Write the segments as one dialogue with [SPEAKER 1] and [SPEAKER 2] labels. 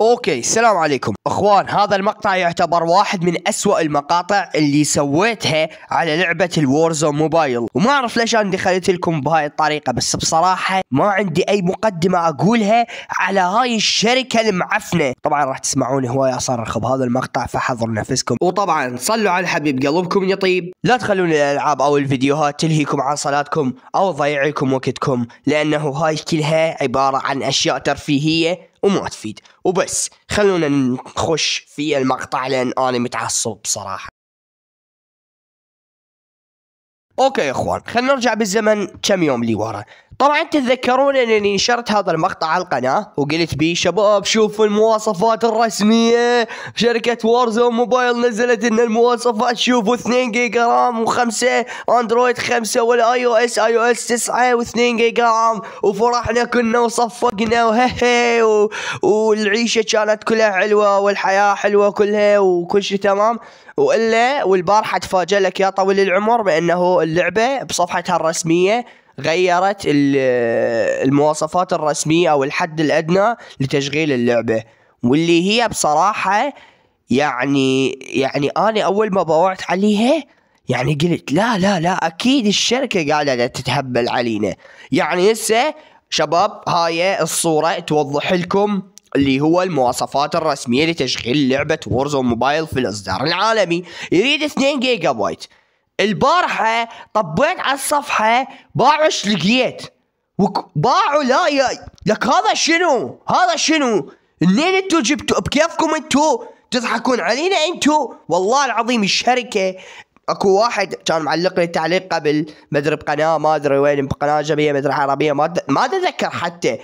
[SPEAKER 1] اوكي السلام عليكم اخوان هذا المقطع يعتبر واحد من اسوأ المقاطع اللي سويتها على لعبة الوورزون موبايل وما اعرف ليش انا دخلت لكم بهاي الطريقة بس بصراحة ما عندي اي مقدمة اقولها على هاي الشركة المعفنة طبعا راح تسمعوني هواي اصرخ بهذا المقطع فحضر نفسكم وطبعا صلوا على الحبيب قلبكم يا طيب لا تخلون الالعاب او الفيديوهات تلهيكم عن صلاتكم او لكم وقتكم لانه هاي كلها عبارة عن اشياء ترفيهية وما تفيد وبس خلونا نخش في المقطع لان انا متعصب بصراحه اوكي يا اخوان خلينا نرجع بالزمن كم يوم لورا طبعا تتذكرون انني نشرت هذا المقطع على القناه وقلت بيه شباب شوفوا المواصفات الرسميه شركه وارزون موبايل نزلت ان المواصفات شوفوا 2 جيجا رام و5 اندرويد 5 والاي او اس اي او اس 9 و2 جيجا رام وفرحنا كنا وصفقنا وهي و... والعيشه كانت كلها حلوه والحياه حلوه كلها وكل شيء تمام والا والبارحه تفاجئ لك يا طويل العمر بانه اللعبه بصفحتها الرسميه غيرت المواصفات الرسمية أو الحد الأدنى لتشغيل اللعبة واللي هي بصراحة يعني يعني أنا أول ما بوعت عليها يعني قلت لا لا لا أكيد الشركة قاعدة تتهبل علينا يعني هسه شباب هاي الصورة توضح لكم اللي هو المواصفات الرسمية لتشغيل لعبة وورزون موبايل في الإصدار العالمي يريد 2 جيجا بايت البارحة طبيت على الصفحة باعوا شلقيت باعوا لا يا لك هذا شنو هذا شنو منين انتو جبتوا بكيفكم انتو تضحكون علينا انتو والله العظيم الشركة اكو واحد كان معلق لي تعليق قبل ما ادري بقناه ما ادري وين بقناه جبيه ما ادري عربيه ما ما اتذكر حتى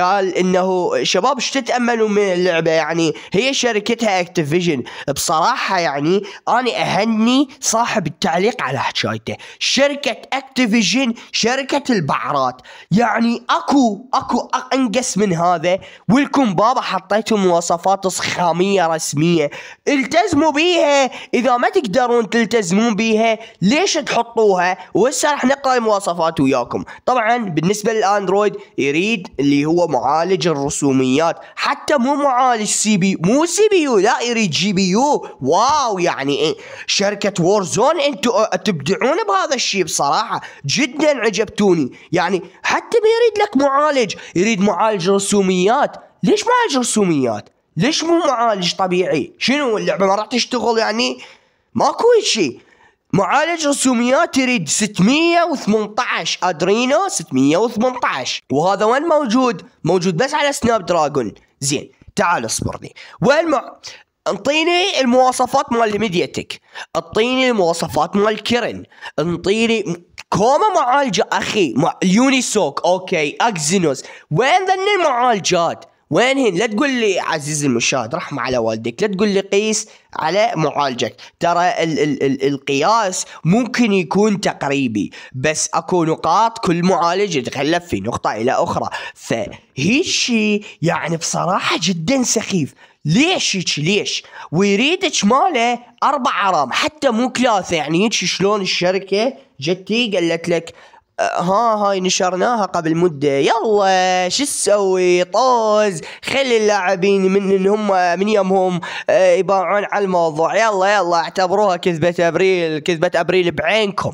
[SPEAKER 1] قال انه شباب ايش تتاملوا من اللعبه يعني هي شركتها اكتيفيجن بصراحه يعني انا اهني صاحب التعليق على حكايته شركه اكتيفيجن شركه البعرات يعني اكو اكو انقص من هذا ولكم بابا حطيتوا مواصفات صخاميه رسميه التزموا بيها اذا ما تقدرون تلتزمون بيها ليش تحطوها وهسه راح نقرا المواصفات وياكم طبعا بالنسبه للاندرويد يريد اللي هو معالج الرسوميات حتى مو معالج سي بي مو سي بي يو لا يريد جي بي يو واو يعني إيه، شركة وورزون انتو آه، تبدعون بهذا الشيء بصراحة جدا عجبتوني يعني حتى ما يريد لك معالج يريد معالج رسوميات ليش معالج رسوميات ليش مو معالج طبيعي شنو اللعبة ما راح تشتغل يعني ماكو شيء معالج رسوميات يريد 618 ادرينو 618 وهذا وين موجود؟ موجود بس على سناب دراجون زين تعال اصبرني وين مع... انطيني المواصفات مال تك انطيني المواصفات مال كيرن انطيني كوما معالجة اخي مع يونيسوك اوكي اكزينوس وين ذن المعالجات وينهن لا تقول لي عزيزي المشاهد رحمة على والدك لا تقول لي قيس على معالجك ترى ال ال ال القياس ممكن يكون تقريبي بس اكو نقاط كل معالج يتغلب في نقطة الى اخرى فهيشي يعني بصراحة جدا سخيف ليش هيك ليش ويريدك ماله اربع ارام حتى مو ثلاثة يعني هيك شلون الشركة جتي قالت لك ها هاي نشرناها قبل مدة يلا شو تسوي طوز خلي اللاعبين من ان هم من يمهم آه، يباعون على الموضوع يلا يلا اعتبروها كذبة ابريل كذبة ابريل بعينكم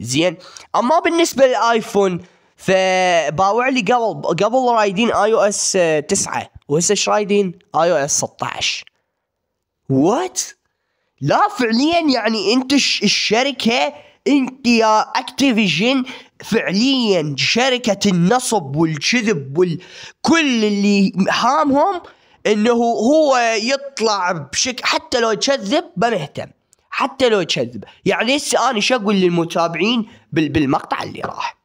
[SPEAKER 1] زين اما بالنسبة للايفون فباوع لي قبل قبل رايدين اي او اس 9 آه، وهسه ايش رايدين اي او اس 16 وات لا فعليا يعني انت الشركه انت يا اكتيفيجن فعليا شركة النصب والكذب والكل اللي حامهم انه هو يطلع بشك حتى لو كذب بمهتم حتى لو كذب يعني هسه انا شو اقول للمتابعين بالمقطع اللي راح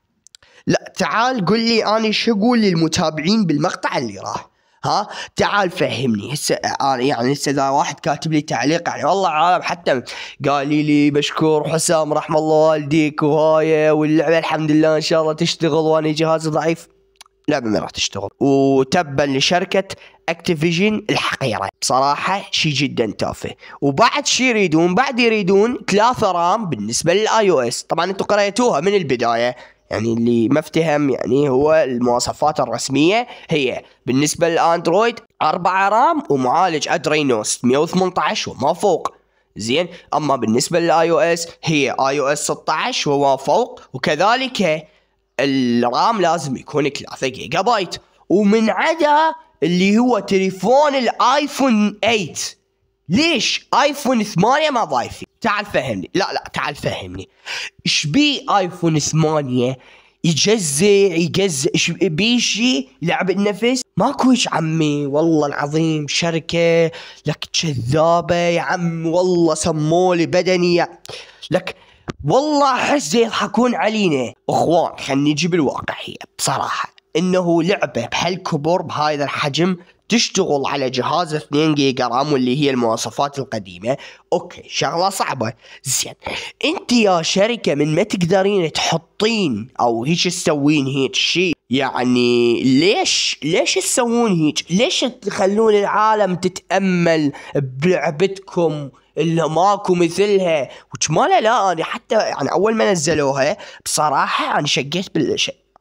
[SPEAKER 1] لا تعال قل لي انا شو اقول للمتابعين بالمقطع اللي راح ها تعال فهمني هسه انا يعني هسه اذا واحد كاتب لي تعليق يعني والله عالم حتى قال لي بشكر حسام رحم الله والديك وهاي واللعبه الحمد لله ان شاء الله تشتغل وانا جهازي ضعيف لعبه ما راح تشتغل وتبا لشركه اكتيفيجن الحقيره بصراحه شيء جدا تافه وبعد شي يريدون بعد يريدون 3 رام بالنسبه للاي او اس طبعا انتم قريتوها من البدايه يعني اللي ما افتهم يعني هو المواصفات الرسمية هي بالنسبة للاندرويد 4 رام ومعالج ادرينوس 118 وما فوق زين اما بالنسبة للاي او اس هي اي او اس 16 وما فوق وكذلك الرام لازم يكون 3 جيجا بايت ومن عدا اللي هو تليفون الايفون 8 ليش ايفون 8 ما ضايفي تعال فهمني لا لا تعال فهمني ايش بي ايفون 8 يجزع يجزع ايش بيشي لعب النفس ماكو ايش عمي والله العظيم شركة لك كذابة يا عم والله سمولي بدني يا لك والله احس يضحكون علينا اخوان خلينا نجيب هي بصراحة انه لعبة بهالكبر بهذا الحجم تشتغل على جهاز 2 جيجا رام واللي هي المواصفات القديمه اوكي شغله صعبه زين انت يا شركه من ما تقدرين تحطين او هيك تسوين هيك شيء يعني ليش ليش تسوون هيك ليش تخلون العالم تتامل بلعبتكم اللي ماكو مثلها ما لا انا حتى يعني اول ما نزلوها بصراحه انا شقيت بال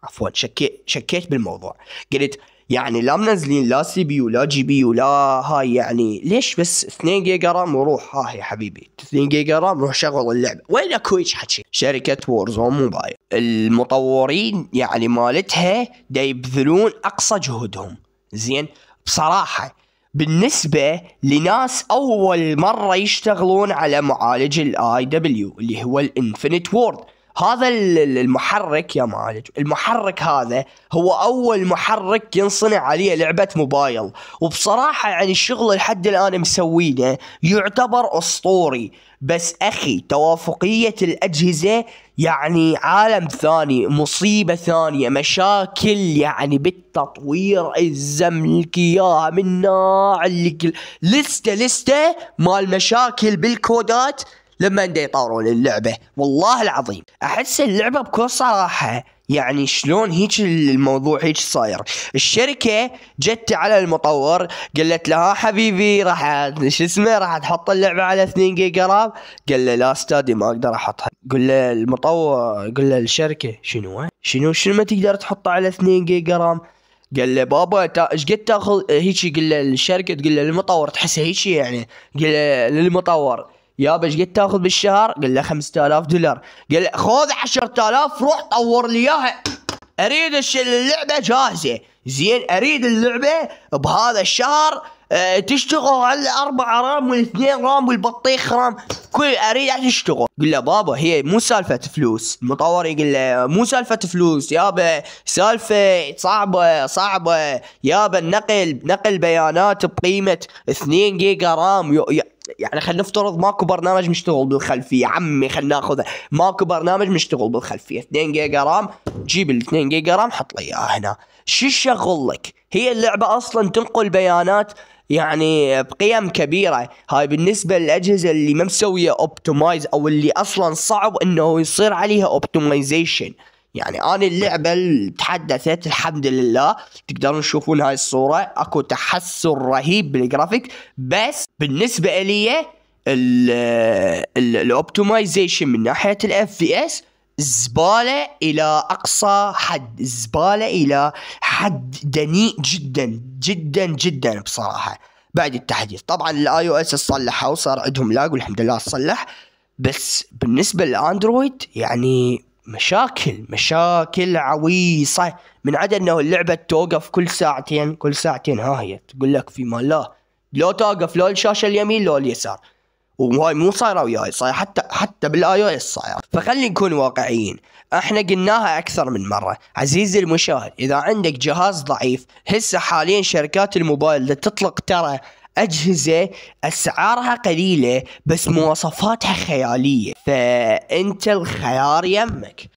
[SPEAKER 1] عفوا شكيت شكيت بالموضوع قلت يعني لا منزلين لا سي بي ولا جي بي ولا هاي يعني ليش بس 2 جيجا رام وروح ها يا حبيبي 2 جيجا رام روح شغل اللعبه وين اكو حكي شركه وورزون موبايل المطورين يعني مالتها دا يبذلون اقصى جهدهم زين بصراحه بالنسبة لناس أول مرة يشتغلون على معالج الاي دبليو اللي هو الانفينيت وورد هذا المحرك يا معالج المحرك هذا هو اول محرك ينصنع عليه لعبه موبايل وبصراحه يعني الشغل لحد الان مسوينه يعتبر اسطوري بس اخي توافقيه الاجهزه يعني عالم ثاني مصيبه ثانيه مشاكل يعني بالتطوير الزملك اياها من ناع لسته لسته مال مشاكل بالكودات لما انده يطورون اللعبه والله العظيم احس اللعبه بكل صراحه يعني شلون هيك الموضوع هيك صاير الشركه جت على المطور قالت له ها حبيبي راح شو اسمه راح تحط اللعبه على 2 جيجا رام قال له لا استاذي ما اقدر احطها قل له المطور قل له الشركه شنو شنو شنو ما تقدر تحطها على 2 جيجا رام قال له بابا ايش قد تاخذ هيك قل له الشركه تقول له المطور تحس هيك يعني قل له للمطور يابا ايش قد تاخذ بالشهر؟ قال له 5000 دولار قال له خذ 10000 روح طور لي اياها اريد اللعبه جاهزه زين اريد اللعبه بهذا الشهر أه تشتغل على 4 رام والاثنين رام والبطيخ رام كل اريد تشتغل قل له بابا هي مو سالفه فلوس المطور يقول له مو سالفه فلوس يابا سالفه صعبه صعبه يابا النقل نقل بيانات بقيمه 2 جيجا رام يعني خلينا نفترض ماكو برنامج مشتغل بالخلفيه عمي خلينا ناخذ ماكو برنامج مشتغل بالخلفيه 2 جيجا رام جيب ال 2 جيجا رام حط لي اياها هنا شو شغل لك هي اللعبه اصلا تنقل بيانات يعني بقيم كبيره هاي بالنسبه للاجهزه اللي ما مسويه اوبتمايز او اللي اصلا صعب انه يصير عليها اوبتمايزيشن يعني انا اللعبه اللي تحدثت الحمد لله تقدرون تشوفون هاي الصوره اكو تحسن رهيب بالجرافيك بس بالنسبه لي الاوبتمايزيشن من ناحيه الاف في اس زباله الى اقصى حد زباله الى حد دنيء جدا جدا جدا بصراحه بعد التحديث طبعا الاي او اس صلحها وصار عندهم لاج والحمد لله صلح بس بالنسبه للاندرويد يعني مشاكل مشاكل عويصه من عدا انه اللعبه توقف كل ساعتين كل ساعتين ها هي تقول لك في ما لا لو توقف لو الشاشه اليمين لو اليسار وهاي مو صايره وياي صايره حتى حتى بالاي او اس صايره فخلي نكون واقعيين احنا قلناها اكثر من مره عزيزي المشاهد اذا عندك جهاز ضعيف هسه حاليا شركات الموبايل اللي تطلق ترى أجهزة أسعارها قليلة بس مواصفاتها خيالية فأنت الخيار يمك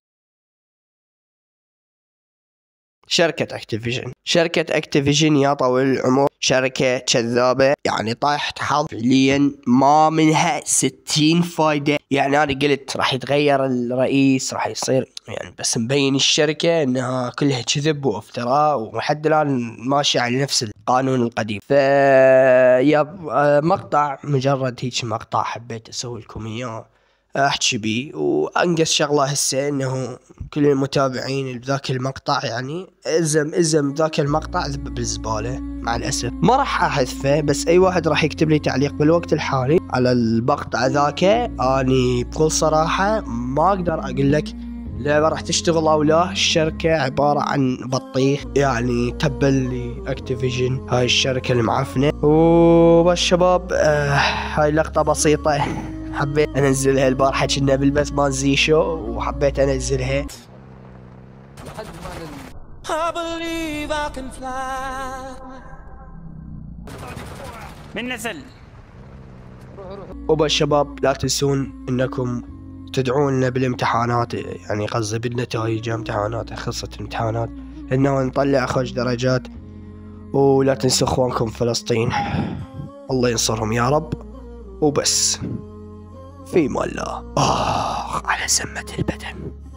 [SPEAKER 1] شركة اكتيفيجن شركة اكتيفيجن يا طويل العمر شركة كذابة يعني طاحت حظ فعليا ما منها 60 فايدة يعني أنا قلت راح يتغير الرئيس راح يصير يعني بس مبين الشركة أنها كلها كذب وافتراء ومحد الآن ماشية على نفس القانون القديم يب... مقطع مجرد هيك مقطع حبيت أسوي لكم إياه احكي بيه وانقص شغله هسه انه كل المتابعين بذاك المقطع يعني الزم الزم ذاك المقطع ذب بالزباله مع الاسف ما راح احذفه بس اي واحد راح يكتب لي تعليق بالوقت الحالي على المقطع ذاك اني بكل صراحه ما اقدر اقول لك اللعبة راح تشتغل او لا الشركة عبارة عن بطيخ يعني تبا لاكتيفيجن هاي الشركة المعفنة وبس شباب آه هاي لقطة بسيطة حبيت انزلها البارحه كنا بالبث مال زيشو وحبيت انزلها من نزل شباب لا تنسون انكم لنا بالامتحانات يعني قصدي بالنتائج امتحانات خلصت امتحانات انه نطلع خوش درجات ولا تنسوا اخوانكم فلسطين الله ينصرهم يا رب وبس في مولاه آخ على سمة البدن